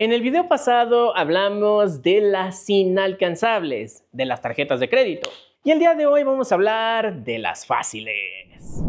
En el video pasado hablamos de las inalcanzables, de las tarjetas de crédito. Y el día de hoy vamos a hablar de las fáciles.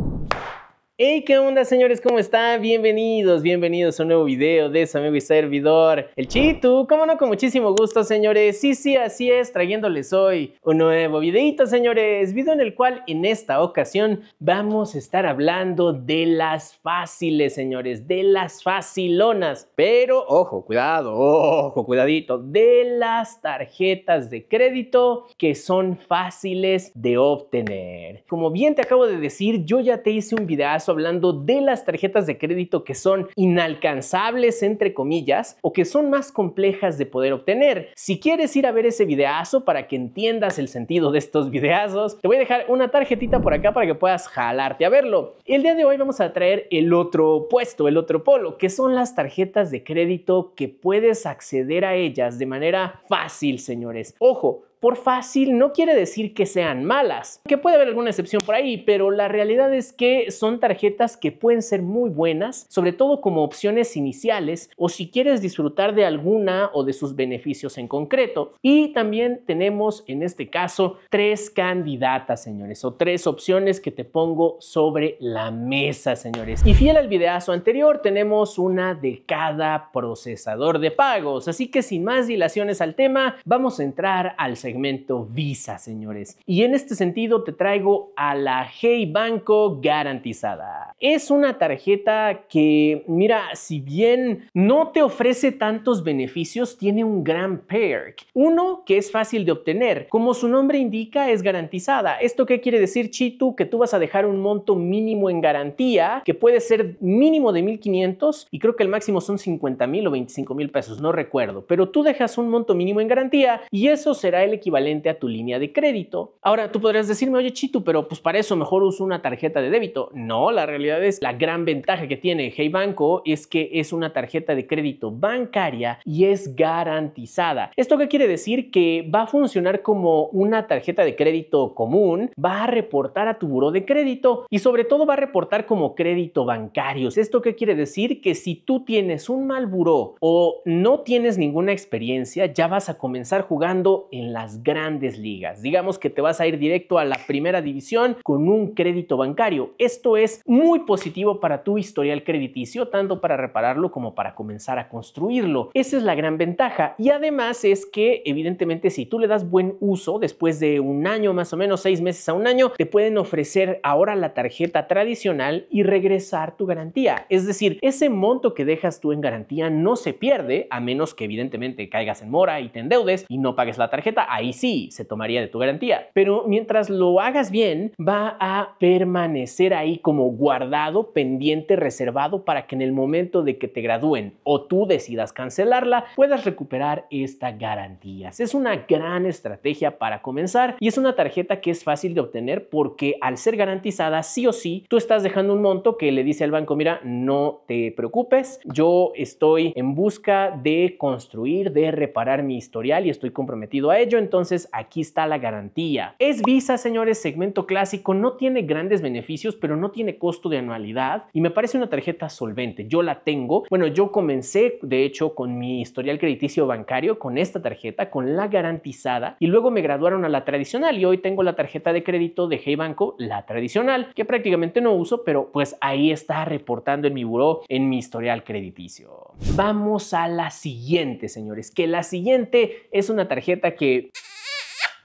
Hey, ¿qué onda, señores? ¿Cómo están? Bienvenidos, bienvenidos a un nuevo video de su amigo y servidor, el Chitu. Cómo no, con muchísimo gusto, señores. Sí, sí, así es, trayéndoles hoy un nuevo videito, señores. Video en el cual, en esta ocasión, vamos a estar hablando de las fáciles, señores, de las facilonas. Pero, ojo, cuidado, ojo, cuidadito, de las tarjetas de crédito que son fáciles de obtener. Como bien te acabo de decir, yo ya te hice un videazo hablando de las tarjetas de crédito que son inalcanzables, entre comillas, o que son más complejas de poder obtener. Si quieres ir a ver ese videazo para que entiendas el sentido de estos videazos, te voy a dejar una tarjetita por acá para que puedas jalarte a verlo. El día de hoy vamos a traer el otro puesto, el otro polo, que son las tarjetas de crédito que puedes acceder a ellas de manera fácil, señores. Ojo, por fácil no quiere decir que sean malas, que puede haber alguna excepción por ahí, pero la realidad es que son tarjetas que pueden ser muy buenas, sobre todo como opciones iniciales o si quieres disfrutar de alguna o de sus beneficios en concreto. Y también tenemos en este caso tres candidatas, señores, o tres opciones que te pongo sobre la mesa, señores. Y fiel al videazo anterior, tenemos una de cada procesador de pagos, así que sin más dilaciones al tema, vamos a entrar al segundo segmento Visa, señores. Y en este sentido te traigo a la Hey Banco garantizada. Es una tarjeta que, mira, si bien no te ofrece tantos beneficios, tiene un gran perk. Uno que es fácil de obtener. Como su nombre indica, es garantizada. ¿Esto qué quiere decir, Chitu? Que tú vas a dejar un monto mínimo en garantía, que puede ser mínimo de 1.500 y creo que el máximo son 50 mil o 25 mil pesos, no recuerdo. Pero tú dejas un monto mínimo en garantía y eso será el equivalente a tu línea de crédito. Ahora, tú podrías decirme, oye Chitu, pero pues para eso mejor uso una tarjeta de débito. No, la realidad es la gran ventaja que tiene Hey Banco es que es una tarjeta de crédito bancaria y es garantizada. ¿Esto qué quiere decir? Que va a funcionar como una tarjeta de crédito común, va a reportar a tu buro de crédito y sobre todo va a reportar como crédito bancario. ¿Esto qué quiere decir? Que si tú tienes un mal buró o no tienes ninguna experiencia, ya vas a comenzar jugando en las grandes ligas. Digamos que te vas a ir directo a la primera división con un crédito bancario. Esto es muy positivo para tu historial crediticio, tanto para repararlo como para comenzar a construirlo. Esa es la gran ventaja. Y además es que evidentemente si tú le das buen uso, después de un año más o menos, seis meses a un año, te pueden ofrecer ahora la tarjeta tradicional y regresar tu garantía. Es decir, ese monto que dejas tú en garantía no se pierde, a menos que evidentemente caigas en mora y te endeudes y no pagues la tarjeta ahí sí se tomaría de tu garantía. Pero mientras lo hagas bien, va a permanecer ahí como guardado, pendiente, reservado para que en el momento de que te gradúen o tú decidas cancelarla, puedas recuperar esta garantía. Es una gran estrategia para comenzar y es una tarjeta que es fácil de obtener porque al ser garantizada, sí o sí, tú estás dejando un monto que le dice al banco, mira, no te preocupes, yo estoy en busca de construir, de reparar mi historial y estoy comprometido a ello, entonces aquí está la garantía. Es Visa, señores, segmento clásico, no tiene grandes beneficios, pero no tiene costo de anualidad y me parece una tarjeta solvente. Yo la tengo. Bueno, yo comencé, de hecho, con mi historial crediticio bancario, con esta tarjeta, con la garantizada y luego me graduaron a la tradicional y hoy tengo la tarjeta de crédito de Hey Banco, la tradicional, que prácticamente no uso, pero pues ahí está reportando en mi buró, en mi historial crediticio. Vamos a la siguiente, señores, que la siguiente es una tarjeta que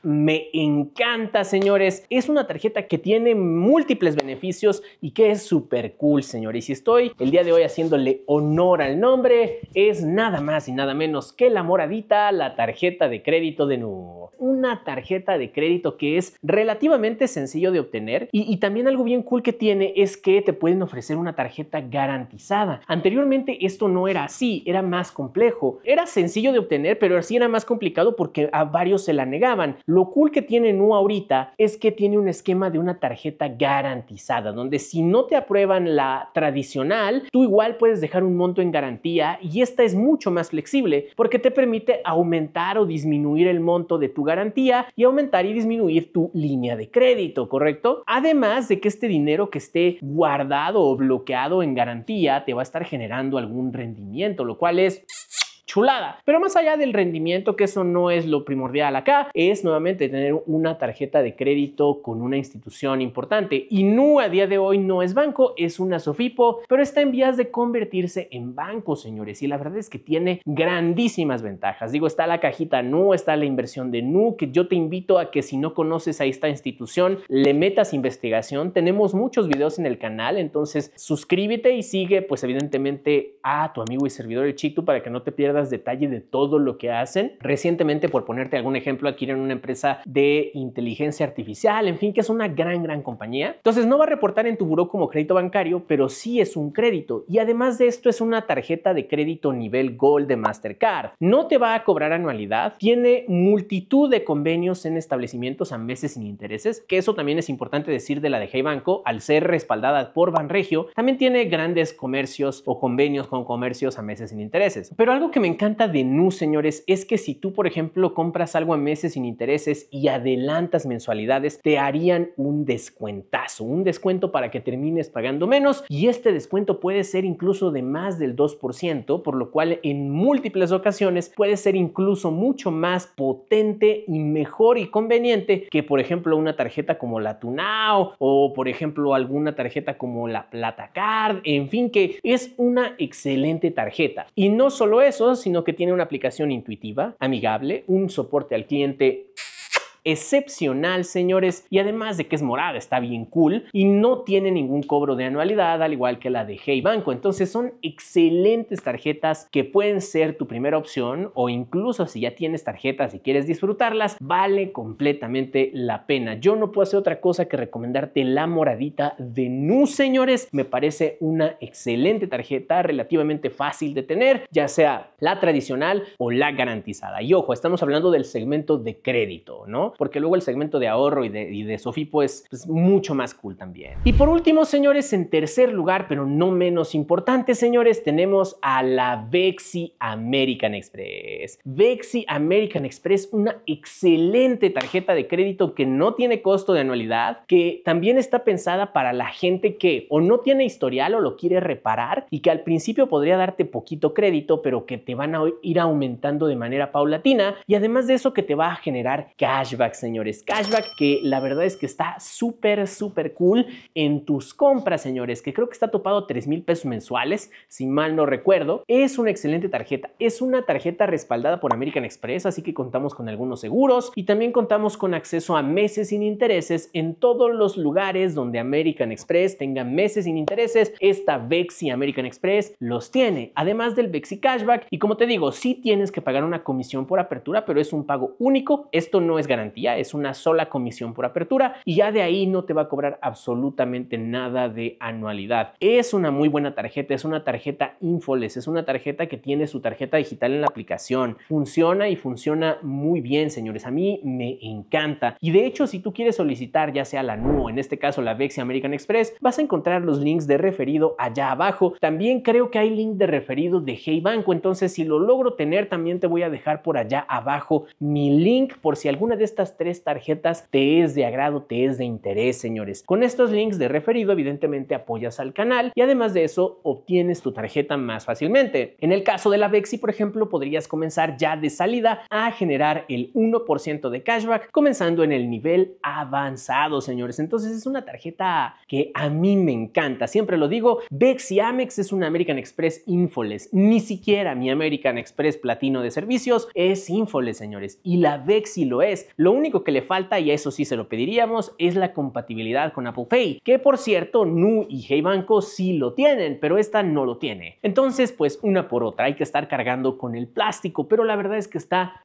me encanta, señores. Es una tarjeta que tiene múltiples beneficios y que es súper cool, señores. Y si estoy el día de hoy haciéndole honor al nombre. Es nada más y nada menos que la moradita, la tarjeta de crédito de nuevo Una tarjeta de crédito que es relativamente sencillo de obtener y, también algo bien cool que tiene es que te pueden ofrecer una tarjeta garantizada. Anteriormente esto no era así, era más complejo. Era sencillo de obtener, pero así era más complicado porque a varios se la negaban. Lo cool que tiene Nu ahorita es que tiene un esquema de una tarjeta garantizada, donde si no te aprueban la tradicional, tú igual puedes dejar un monto en garantía y esta es mucho más flexible porque te permite aumentar o disminuir el monto de tu garantía y aumentar y disminuir tu línea de crédito, ¿correcto? Además de que este dinero que esté guardado o bloqueado en garantía te va a estar generando algún rendimiento, lo cual es chulada. Pero más allá del rendimiento, que eso no es lo primordial acá, es nuevamente tener una tarjeta de crédito con una institución importante. Y nu a día de hoy no es banco, es una Sofipo, pero está en vías de convertirse en banco, señores. Y la verdad es que tiene grandísimas ventajas. Digo, está la cajita NU, está la inversión de NU, que yo te invito a que si no conoces a esta institución, le metas investigación. Tenemos muchos videos en el canal, entonces suscríbete y sigue, pues evidentemente, a tu amigo y servidor el Chitu para que no te pierdas detalle de todo lo que hacen. Recientemente, por ponerte algún ejemplo, adquieren una empresa de inteligencia artificial, en fin, que es una gran, gran compañía. Entonces, no va a reportar en tu buró como crédito bancario, pero sí es un crédito. Y además de esto, es una tarjeta de crédito nivel Gold de Mastercard. No te va a cobrar anualidad. Tiene multitud de convenios en establecimientos a meses sin intereses, que eso también es importante decir de la de Hey Banco, al ser respaldada por Banregio, también tiene grandes comercios o convenios con comercios a meses sin intereses. Pero algo que me me encanta de Nu, señores, es que si tú, por ejemplo, compras algo a meses sin intereses y adelantas mensualidades, te harían un descuentazo, un descuento para que termines pagando menos y este descuento puede ser incluso de más del 2%, por lo cual en múltiples ocasiones puede ser incluso mucho más potente y mejor y conveniente que, por ejemplo, una tarjeta como la Tunao o, por ejemplo, alguna tarjeta como la Plata Card, en fin, que es una excelente tarjeta. Y no solo eso, sino que tiene una aplicación intuitiva, amigable, un soporte al cliente excepcional, señores, y además de que es morada, está bien cool y no tiene ningún cobro de anualidad, al igual que la de Hey Banco. Entonces son excelentes tarjetas que pueden ser tu primera opción o incluso si ya tienes tarjetas y quieres disfrutarlas, vale completamente la pena. Yo no puedo hacer otra cosa que recomendarte la moradita de Nu, señores. Me parece una excelente tarjeta, relativamente fácil de tener, ya sea la tradicional o la garantizada. Y ojo, estamos hablando del segmento de crédito, ¿no? porque luego el segmento de ahorro y de, y Sofipo es pues, mucho más cool también. Y por último, señores, en tercer lugar, pero no menos importante, señores, tenemos a la Vexi American Express. Vexi American Express, una excelente tarjeta de crédito que no tiene costo de anualidad, que también está pensada para la gente que o no tiene historial o lo quiere reparar y que al principio podría darte poquito crédito, pero que te van a ir aumentando de manera paulatina y además de eso que te va a generar cashback señores. Cashback que la verdad es que está súper, súper cool en tus compras, señores, que creo que está topado 3 mil pesos mensuales, si mal no recuerdo. Es una excelente tarjeta. Es una tarjeta respaldada por American Express, así que contamos con algunos seguros y también contamos con acceso a meses sin intereses en todos los lugares donde American Express tenga meses sin intereses. Esta Vexi American Express los tiene, además del Vexi Cashback. Y como te digo, si tienes que pagar una comisión por apertura, pero es un pago único. Esto no es garantía es una sola comisión por apertura y ya de ahí no te va a cobrar absolutamente nada de anualidad. Es una muy buena tarjeta, es una tarjeta Infoles, es una tarjeta que tiene su tarjeta digital en la aplicación. Funciona y funciona muy bien, señores. A mí me encanta. Y de hecho, si tú quieres solicitar ya sea la NU en este caso la Vexia American Express, vas a encontrar los links de referido allá abajo. También creo que hay link de referido de Hey Banco, entonces si lo logro tener también te voy a dejar por allá abajo mi link por si alguna de estas estas tres tarjetas te es de agrado, te es de interés, señores. Con estos links de referido, evidentemente apoyas al canal y además de eso obtienes tu tarjeta más fácilmente. En el caso de la Bexi, por ejemplo, podrías comenzar ya de salida a generar el 1% de cashback, comenzando en el nivel avanzado, señores. Entonces es una tarjeta que a mí me encanta. Siempre lo digo, Bexi Amex es una American Express Infoles. Ni siquiera mi American Express Platino de Servicios es Infoles, señores. Y la Bexi lo es. Lo único que le falta, y eso sí se lo pediríamos, es la compatibilidad con Apple Pay, que por cierto, Nu y Hey Banco sí lo tienen, pero esta no lo tiene. Entonces, pues una por otra, hay que estar cargando con el plástico, pero la verdad es que está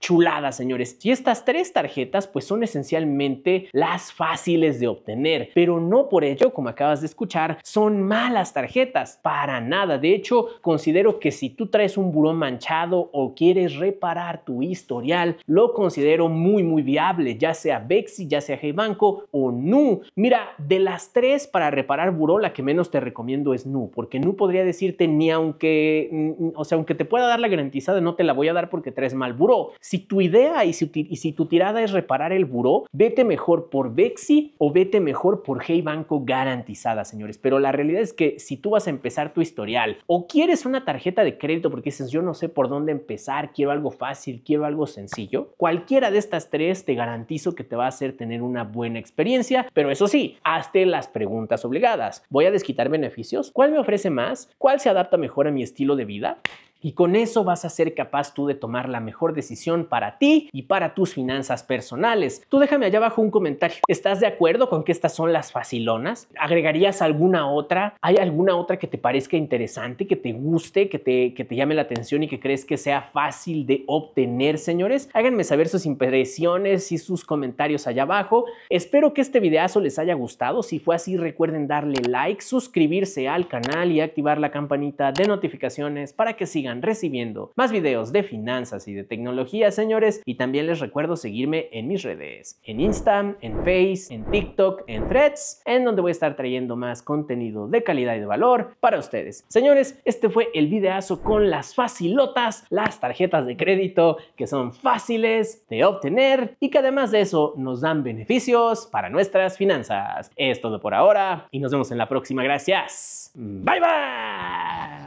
chulada, señores. Y estas tres tarjetas pues son esencialmente las fáciles de obtener, pero no por ello, como acabas de escuchar, son malas tarjetas, para nada. De hecho, considero que si tú traes un buró manchado o quieres reparar tu historial, lo considero muy muy viable, ya sea Bexi, ya sea Hey Banco o Nu. Mira, de las tres para reparar buró, la que menos te recomiendo es Nu, porque Nu podría decirte ni aunque, mm, mm, o sea, aunque te pueda dar la garantizada, no te la voy a dar porque traes mal buró. Si tu idea y si, tu tirada es reparar el buró, vete mejor por Bexi o vete mejor por Hey Banco garantizada, señores. Pero la realidad es que si tú vas a empezar tu historial o quieres una tarjeta de crédito porque dices yo no sé por dónde empezar, quiero algo fácil, quiero algo sencillo, cualquiera de estas tres te garantizo que te va a hacer tener una buena experiencia, pero eso sí, hazte las preguntas obligadas. ¿Voy a desquitar beneficios? ¿Cuál me ofrece más? ¿Cuál se adapta mejor a mi estilo de vida? Y con eso vas a ser capaz tú de tomar la mejor decisión para ti y para tus finanzas personales. Tú déjame allá abajo un comentario. ¿Estás de acuerdo con que estas son las facilonas? ¿Agregarías alguna otra? ¿Hay alguna otra que te parezca interesante, que te guste, que te, que te llame la atención y que crees que sea fácil de obtener, señores? Háganme saber sus impresiones y sus comentarios allá abajo. Espero que este videazo les haya gustado. Si fue así, recuerden darle like, suscribirse al canal y activar la campanita de notificaciones para que sigan recibiendo más videos de finanzas y de tecnología, señores. Y también les recuerdo seguirme en mis redes, en Instagram, en Face, en TikTok, en Threads, en donde voy a estar trayendo más contenido de calidad y de valor para ustedes. Señores, este fue el videazo con las facilotas, las tarjetas de crédito que son fáciles de obtener y que además de eso nos dan beneficios para nuestras finanzas. Es todo por ahora y nos vemos en la próxima. Gracias. Bye bye.